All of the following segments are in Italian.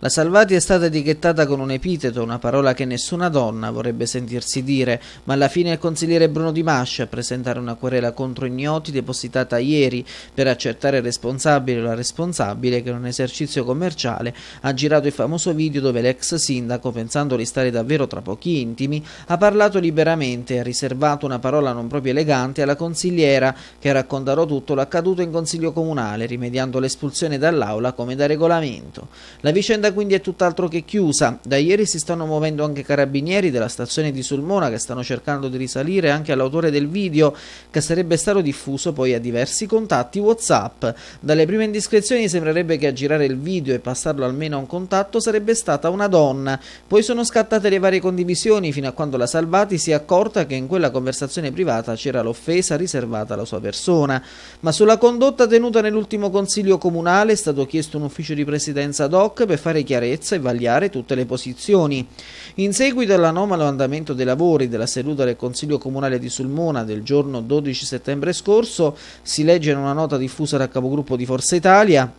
La Salvati è stata etichettata con un epiteto, una parola che nessuna donna vorrebbe sentirsi dire, ma alla fine è il consigliere Bruno Di Masci a presentare una querela contro ignoti depositata ieri per accertare il responsabile o la responsabile che in un esercizio commerciale ha girato il famoso video dove l'ex sindaco, pensando di stare davvero tra pochi intimi, ha parlato liberamente e ha riservato una parola non proprio elegante alla consigliera che racconterò tutto l'accaduto in consiglio comunale, rimediando l'espulsione dall'aula come da regolamento. La vicenda vicenda quindi è tutt'altro che chiusa. Da ieri si stanno muovendo anche carabinieri della stazione di Sulmona che stanno cercando di risalire anche all'autore del video che sarebbe stato diffuso poi a diversi contatti WhatsApp. Dalle prime indiscrezioni sembrerebbe che a girare il video e passarlo almeno a un contatto sarebbe stata una donna. Poi sono scattate le varie condivisioni fino a quando la Salvati si è accorta che in quella conversazione privata c'era l'offesa riservata alla sua persona. Ma sulla condotta tenuta nell'ultimo consiglio comunale è stato chiesto un ufficio di presidenza ad hoc per fare fare chiarezza e vagliare tutte le posizioni. In seguito all'anomalo andamento dei lavori della seduta del Consiglio Comunale di Sulmona del giorno 12 settembre scorso, si legge in una nota diffusa dal capogruppo di Forza Italia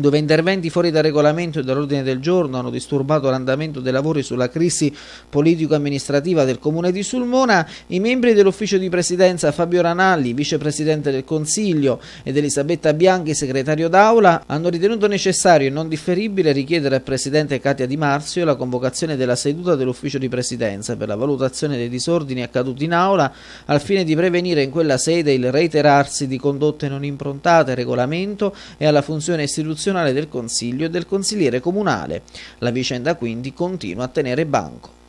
dove interventi fuori dal regolamento e dall'ordine del giorno hanno disturbato l'andamento dei lavori sulla crisi politico-amministrativa del comune di Sulmona, i membri dell'ufficio di presidenza Fabio Ranalli, vicepresidente del Consiglio, ed Elisabetta Bianchi, segretario d'aula, hanno ritenuto necessario e non differibile richiedere al presidente Katia Di Marzio la convocazione della seduta dell'ufficio di presidenza per la valutazione dei disordini accaduti in aula al fine di prevenire in quella sede il reiterarsi di condotte non improntate al regolamento e alla funzione istituzionale funzionale del Consiglio e del consigliere comunale. La vicenda quindi continua a tenere banco.